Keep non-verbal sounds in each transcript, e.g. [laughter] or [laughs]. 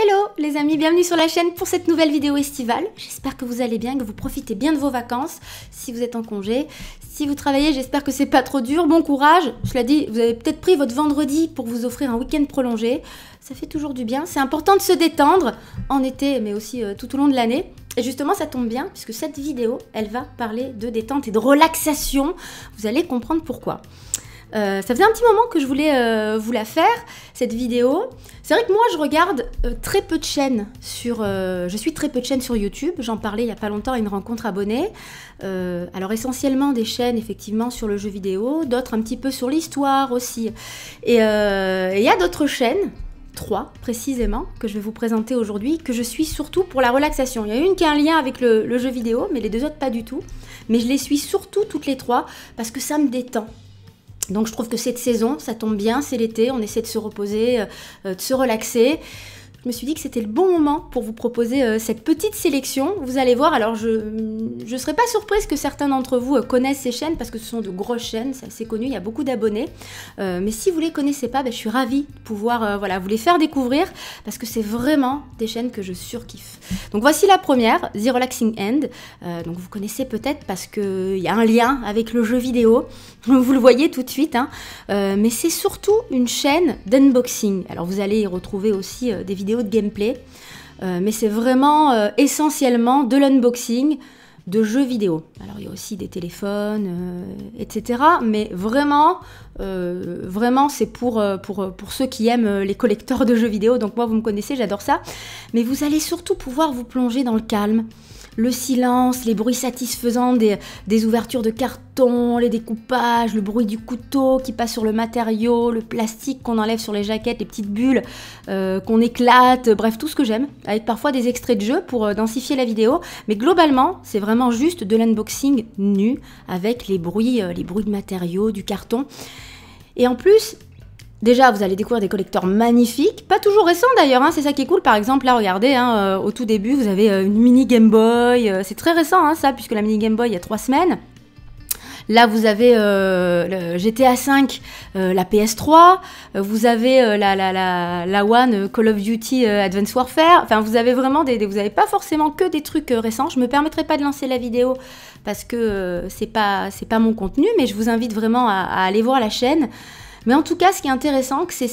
Hello les amis, bienvenue sur la chaîne pour cette nouvelle vidéo estivale. J'espère que vous allez bien, que vous profitez bien de vos vacances, si vous êtes en congé. Si vous travaillez, j'espère que c'est pas trop dur, bon courage. je l'ai dit, vous avez peut-être pris votre vendredi pour vous offrir un week-end prolongé. Ça fait toujours du bien, c'est important de se détendre en été mais aussi euh, tout au long de l'année. Et justement, ça tombe bien puisque cette vidéo, elle va parler de détente et de relaxation. Vous allez comprendre pourquoi. Euh, ça faisait un petit moment que je voulais euh, vous la faire, cette vidéo. C'est vrai que moi, je regarde euh, très peu de chaînes sur... je suis très peu de chaînes sur YouTube. J'en parlais il n'y a pas longtemps à une rencontre abonnée. alors essentiellement des chaînes, effectivement, sur le jeu vidéo, d'autres un petit peu sur l'histoire aussi. Et il y a d'autres chaînes, trois précisément, que je vais vous présenter aujourd'hui, que je suis surtout pour la relaxation. Il y a une qui a un lien avec le jeu vidéo, mais les deux autres pas du tout. Mais je les suis surtout toutes les trois parce que ça me détend donc je trouve que cette saison, ça tombe bien, c'est l'été, on essaie de se reposer, euh, euh, de se relaxer je me suis dit que c'était le bon moment pour vous proposer euh, cette petite sélection. Vous allez voir, alors je ne serais pas surprise que certains d'entre vous euh, connaissent ces chaînes parce que ce sont de grosses chaînes, c'est assez connu, il y a beaucoup d'abonnés. Euh, mais si vous les connaissez pas, ben, je suis ravie de pouvoir voilà, vous les faire découvrir parce que c'est vraiment des chaînes que je surkiffe. Donc voici la première, The Relaxing End. donc vous connaissez peut-être parce qu'il y a un lien avec le jeu vidéo, [laughs] vous le voyez tout de suite. Hein. mais c'est surtout une chaîne d'unboxing. Alors vous allez y retrouver aussi des vidéos de gameplay. Euh, mais c'est vraiment euh, essentiellement de l'unboxing de jeux vidéo. Alors il y a aussi des téléphones, euh, etc. Mais vraiment, vraiment c'est pour, pour, pour, ceux qui aiment les collecteurs de jeux vidéo. Donc moi, vous me connaissez, j'adore ça. Mais vous allez surtout pouvoir vous plonger dans le calme, le silence, les bruits satisfaisants des, ouvertures de carton, les découpages, le bruit du couteau qui passe sur le matériau, le plastique qu'on enlève sur les jaquettes, les petites bulles euh, qu'on éclate, bref, tout ce que j'aime, avec parfois des extraits de jeu pour euh, densifier la vidéo. Mais globalement, c'est vraiment juste de l'unboxing nu, avec les bruits, euh, les bruits de matériaux, du carton. Et en plus, Déjà, vous allez découvrir des collecteurs magnifiques, pas toujours récents d'ailleurs, hein, c'est ça qui est cool. Par exemple, là, regardez, hein, euh, au tout début, vous avez euh, une mini Game Boy, euh, c'est très récent hein, ça, puisque la mini Game Boy, il y a trois semaines. Là, vous avez le GTA V, la PS3, vous avez la, One Call of Duty Advanced Warfare. Enfin, vous avez vraiment des, Vous n'avez pas forcément que des trucs récents. Je me permettrai pas de lancer la vidéo parce que c'est pas, pas mon contenu, mais je vous invite vraiment à aller voir la chaîne. Mais en tout cas, ce qui est intéressant, c'est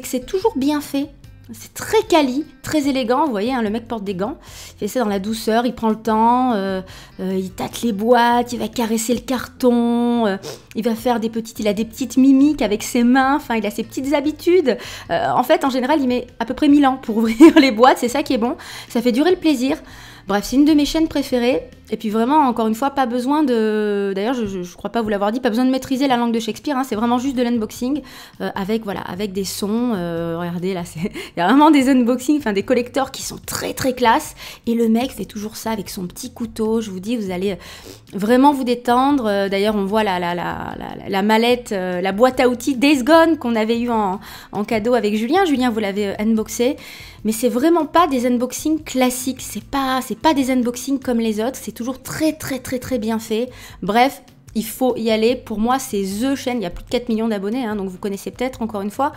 que c'est toujours bien fait. C'est très quali, très élégant, vous voyez, hein, le mec porte des gants, il fait ça dans la douceur, il prend le temps, euh, euh, il tâte les boîtes, il va caresser le carton, euh, il va faire des petites, il a des petites mimiques avec ses mains, enfin il a ses petites habitudes. en fait, en général, il met à peu près 1000 ans pour [laughs] ouvrir les boîtes, c'est ça qui est bon, ça fait durer le plaisir. Bref, c'est une de mes chaînes préférées. Et puis vraiment, encore une fois, pas besoin de. D'ailleurs, je, ne crois pas vous l'avoir dit, pas besoin de maîtriser la langue de Shakespeare. Hein, c'est vraiment juste de l'unboxing avec voilà, avec des sons. regardez là, [laughs] il y a vraiment des unboxings, enfin des collecteurs qui sont très très classe. Et le mec fait toujours ça avec son petit couteau. Je vous dis, vous allez euh, vraiment vous détendre. Euh, d'ailleurs, on voit la, la, la, la, mallette, euh, la boîte à outils des Gone qu'on avait eu en, en, cadeau avec Julien. Julien, vous l'avez unboxé. Mais c'est vraiment pas des unboxings classiques. C'est pas, pas des unboxings comme les autres. C'est toujours très très très très bien fait. Bref, il faut y aller. Pour moi, c'est The chaîne. Il y a plus de 4 millions d'abonnés, hein, donc vous connaissez peut-être encore une fois.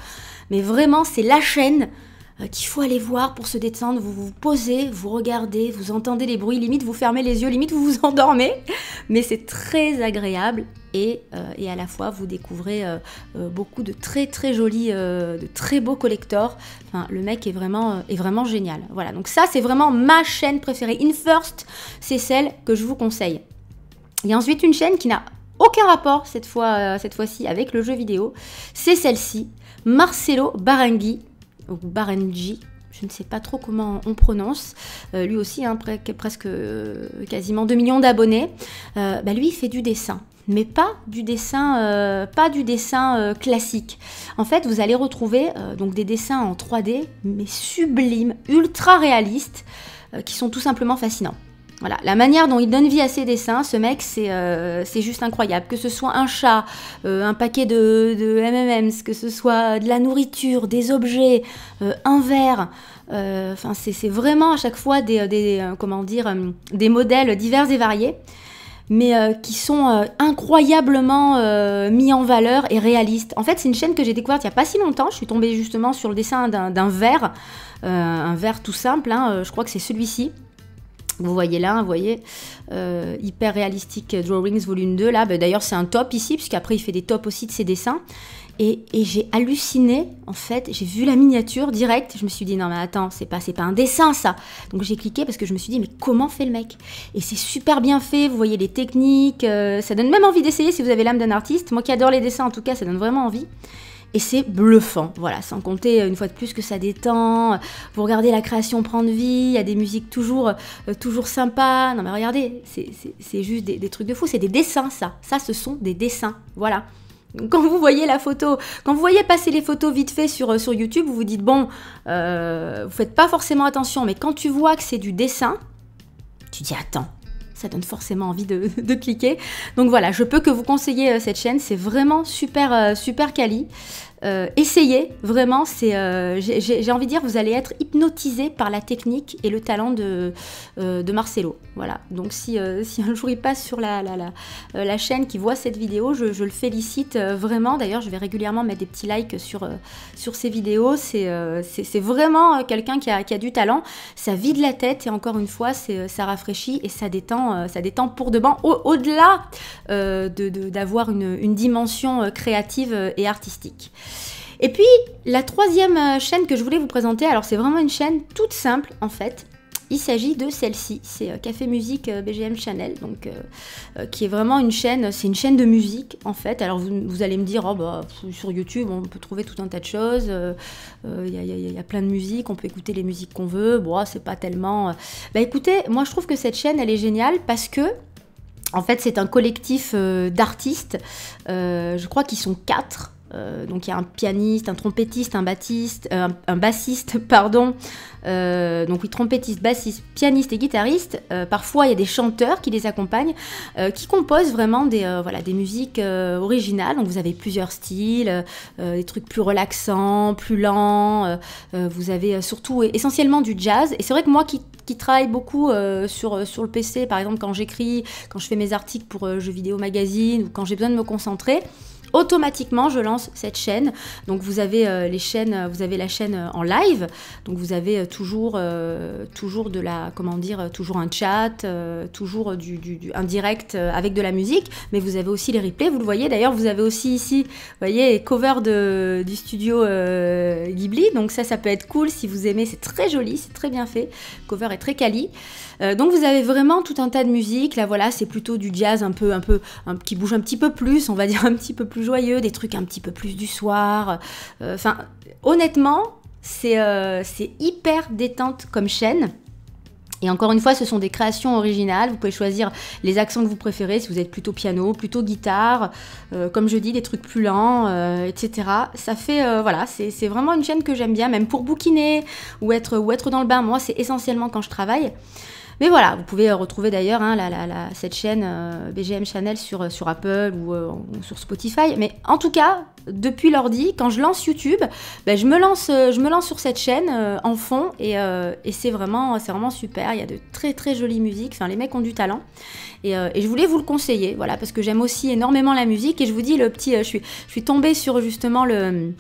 Mais vraiment, c'est la chaîne euh, qu'il faut aller voir pour se détendre. Vous vous posez, vous regardez, vous entendez les bruits, limite vous fermez les yeux, limite vous vous [laughs] endormez. Mais c'est très agréable et, euh, à la fois vous découvrez euh, beaucoup de très très jolis, de très beaux collectors. le mec est vraiment, est vraiment génial. Voilà, donc ça c'est vraiment ma chaîne préférée. In First, c'est celle que je vous conseille. Il y a ensuite une chaîne qui n'a aucun rapport cette fois cette fois-ci avec le jeu vidéo. C'est celle-ci, Marcelo Barangui ou Barenji, je ne sais pas trop comment on prononce, euh, lui aussi, hein, presque euh, quasiment 2 millions d'abonnés, euh, bah, lui il fait du dessin. Mais pas du dessin, pas du dessin classique. En fait, vous allez retrouver donc des dessins en 3D, mais sublimes, ultra réalistes, qui sont tout simplement fascinants. Voilà, la manière dont il donne vie à ses dessins, ce mec, c'est euh, juste incroyable. Que ce soit un chat, euh, un paquet de, MMMs, que ce soit de la nourriture, des objets, euh, un verre. Enfin, c'est vraiment à chaque fois des, comment dire, des modèles divers et variés, mais qui sont incroyablement mis en valeur et réalistes. En fait, c'est une chaîne que j'ai découverte il n'y a pas si longtemps. Je suis tombée justement sur le dessin d'un verre, un verre tout simple. Hein, je crois que c'est celui-ci vous voyez là, vous voyez, euh, Hyper réalistique, Drawings volume 2, là, ben, d'ailleurs c'est un top ici, puisqu'après il fait des tops aussi de ses dessins. Et, j'ai halluciné, en fait, j'ai vu la miniature direct, je me suis dit non mais attends, c'est pas, pas un dessin ça. Donc j'ai cliqué parce que je me suis dit mais comment fait le mec Et c'est super bien fait, vous voyez les techniques, euh, ça donne même envie d'essayer si vous avez l'âme d'un artiste. Moi qui adore les dessins en tout cas, ça donne vraiment envie et c'est bluffant. Voilà, sans compter euh, une fois de plus que ça détend. Vous regardez la création prendre vie, il y a des musiques toujours, euh, toujours sympas. Non mais regardez, c'est juste des, trucs de fou, c'est des dessins ça. Ça, ce sont des dessins. Voilà. Quand vous voyez la photo, quand vous voyez passer les photos vite fait sur, euh, sur YouTube, vous vous dites bon, vous faites pas forcément attention, mais quand tu vois que c'est du dessin, tu dis attends, ça donne forcément envie [laughs] de, cliquer. Donc voilà, je peux que vous conseiller euh, cette chaîne, c'est vraiment super, euh, super quali. Euh, essayez, vraiment, c'est, euh, j'ai envie de dire, vous allez être hypnotisé par la technique et le talent de, euh, Marcelo. Voilà, donc si, [laughs] si, un jour il passe sur la, la, la, chaîne, qui voit cette vidéo, je, le félicite vraiment. D'ailleurs, je vais régulièrement mettre des petits likes sur, sur ses vidéos. C'est vraiment quelqu'un qui a, qui a, du talent. Ça vide la tête et encore une fois, ça rafraîchit et ça détend, ça détend pour de bon, au-delà d'avoir de, une, une dimension créative et artistique. Et puis, la troisième euh, chaîne que je voulais vous présenter, alors c'est vraiment une chaîne toute simple en fait. Il s'agit de celle-ci, c'est euh, Café Musique euh, BGM Channel, donc qui est vraiment une chaîne, c'est une chaîne de musique en fait. Alors vous, allez me dire, oh, bah, sur YouTube on peut trouver tout un tas de choses, il y, a plein de musique, on peut écouter les musiques qu'on veut, bon ah, c'est pas tellement. Bah écoutez, moi je trouve que cette chaîne elle est géniale parce que en fait c'est un collectif d'artistes, je crois qu'ils sont quatre. Euh, donc il y a un pianiste, un trompettiste, un, baptiste, euh, un bassiste, [laughs] pardon. Euh, donc oui, trompettiste, bassiste, pianiste et guitariste. parfois il y a des chanteurs qui les accompagnent, qui composent vraiment des, musiques originales. Donc vous avez plusieurs styles, des trucs plus relaxants, plus lents. vous avez surtout essentiellement du jazz. Et c'est vrai que moi qui, travaille beaucoup sur, sur le PC, par exemple quand j'écris, quand je fais mes articles pour jeux vidéo magazine ou quand j'ai besoin de me concentrer, automatiquement je lance cette chaîne. Donc vous avez euh, les chaînes, euh, vous avez la chaîne euh, en live, donc vous avez toujours, toujours de la, comment dire, toujours un chat, toujours du, du, un direct avec de la musique, mais vous avez aussi les replays, vous le voyez d'ailleurs, vous avez aussi ici, vous voyez, les covers du studio Ghibli, donc ça, ça peut être cool si vous aimez, c'est très joli, c'est très bien fait, cover est très quali. donc vous avez vraiment tout un tas de musique, là voilà, c'est plutôt du jazz un peu, un peu, qui bouge un petit peu plus, on va dire un petit peu plus joyeux, des trucs un petit peu plus du soir. Euh, enfin, honnêtement, euh, c'est hyper détente comme chaîne. Et encore une fois, ce sont des créations originales. Vous pouvez choisir les accents que vous préférez, si vous êtes plutôt piano, plutôt guitare, euh, comme je dis, des trucs plus lents, etc. Ça fait, voilà, c'est vraiment une chaîne que j'aime bien, même pour bouquiner ou être, ou être dans le bain. Moi, c'est essentiellement quand je travaille. Mais voilà, vous pouvez retrouver d'ailleurs hein, cette chaîne euh, BGM Channel euh, sur, Apple ou, euh, sur Spotify. Mais en tout cas, depuis l'ordi, quand je lance YouTube, ben, je, me lance, je me lance sur cette chaîne en fond et, c'est vraiment, super. Il y a de très très jolies musiques. Enfin, les mecs ont du talent. Et, je voulais vous le conseiller, voilà, parce que j'aime aussi énormément la musique. Et je vous dis, le petit, je, suis, je suis tombée sur justement le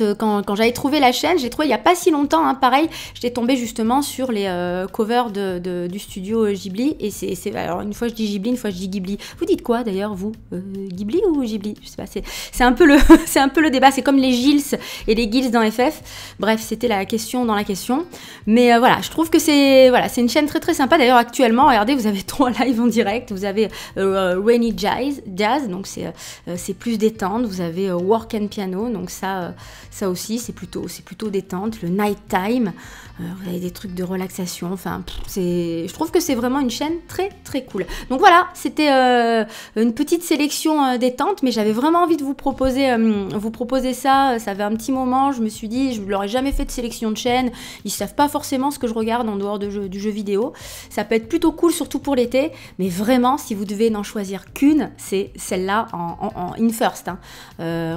euh, quand, j'avais trouvé la chaîne, j'ai trouvé il n'y a pas si longtemps, hein, pareil, j'étais tombée justement sur les euh, covers du studio euh, Ghibli. Et c'est, alors une fois je dis Ghibli, une fois je dis Ghibli. Vous dites quoi d'ailleurs, vous Ghibli ou Ghibli Je sais pas, c'est, un peu le, [laughs] un peu le débat. C'est comme les Gils et les Gils dans FF. Bref, c'était la question dans la question. Mais voilà, je trouve que c'est, voilà, c'est une chaîne très très sympa. D'ailleurs, actuellement, regardez, vous avez [laughs] trois lives en direct. Vous avez Rainy Jazz, Jazz, donc c'est, c'est plus détente. Vous avez Work and Piano, donc ça ça aussi, c'est plutôt, c'est plutôt détente. Le night time, vous euh, avez des trucs de relaxation. Enfin, c'est, je trouve que c'est vraiment une chaîne très très cool. Donc voilà, c'était euh, une petite sélection euh, détente, mais j'avais vraiment envie de vous proposer, vous proposer ça. Ça fait un petit moment, je me suis dit, je ne leur ai jamais fait de sélection de chaîne. Ils savent pas forcément ce que je regarde en dehors du jeu vidéo. Ça peut être plutôt cool, surtout pour l'été. Mais vraiment, si vous devez n'en choisir qu'une, c'est celle-là en, in first. Hein.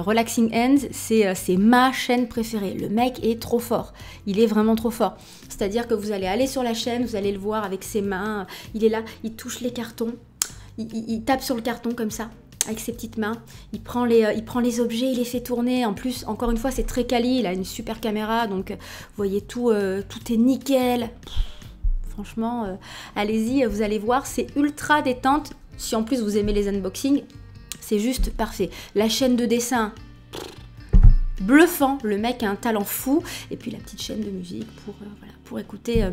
Relaxing Ends, c'est ma chaîne préférée. Le mec est trop fort. Il est vraiment trop fort. C'est-à-dire que vous allez aller sur la chaîne, vous allez le voir avec ses mains. Il est là, il touche les cartons. il, tape sur le carton comme ça avec ses petites mains. Il prend les, euh, il prend les objets, il les fait tourner. En plus, encore une fois, c'est très quali. Il a une super caméra, donc euh, vous voyez tout, euh, tout est nickel. franchement, allez-y, vous allez voir, c'est ultra détente. Si en plus vous aimez les unboxings, c'est juste parfait. La chaîne de dessin, bluffant. Le mec a un talent fou. Et puis la petite chaîne de musique pour, euh, pour écouter. Euh,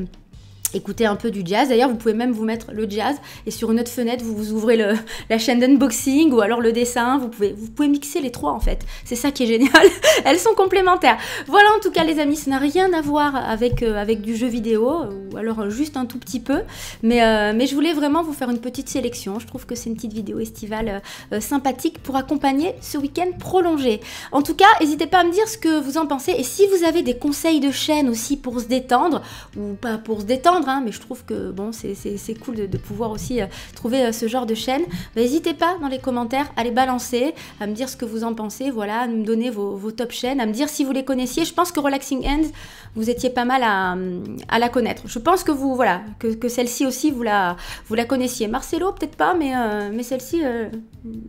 écouter un peu du jazz. D'ailleurs, vous pouvez même vous mettre le jazz et sur une autre fenêtre, vous, vous ouvrez le, la chaîne d'unboxing ou alors le dessin. Vous pouvez, vous pouvez mixer les trois en fait. C'est ça qui est génial. [laughs] Elles sont complémentaires. Voilà en tout cas les amis, ça n'a rien à voir avec, euh, avec du jeu vidéo ou alors euh, juste un tout petit peu. Mais, euh, mais je voulais vraiment vous faire une petite sélection. Je trouve que c'est une petite vidéo estivale sympathique pour accompagner ce week-end prolongé. En tout cas, n'hésitez pas à me dire ce que vous en pensez et si vous avez des conseils de chaîne aussi pour se détendre ou pas pour se détendre Hein, mais je trouve que bon, c'est cool de, pouvoir aussi euh, trouver euh, ce genre de chaîne. N'hésitez pas dans les commentaires à les balancer, à me dire ce que vous en pensez, voilà, à me donner vos, top chaînes, à me dire si vous les connaissiez. Je pense que Relaxing Hands, vous étiez pas mal à, la connaître. Je pense que vous, voilà, que, celle-ci aussi, vous la, vous la connaissiez. Marcelo, peut-être pas, mais, euh, mais celle-ci,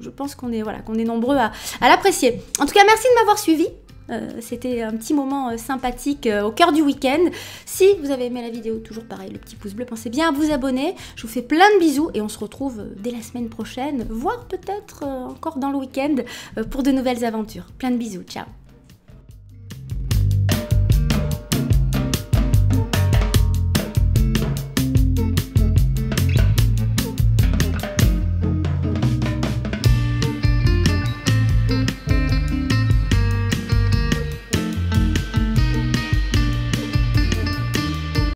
je pense qu'on est, voilà, qu'on est nombreux à, à l'apprécier. En tout cas, merci de m'avoir suivi. Euh, c'était un petit moment euh, sympathique euh, au cœur du week-end. Si vous avez aimé la vidéo, toujours pareil, le petit pouce bleu, pensez bien à vous abonner. Je vous fais plein de bisous et on se retrouve dès la semaine prochaine, voire peut-être encore dans le week-end pour de nouvelles aventures. Plein de bisous, ciao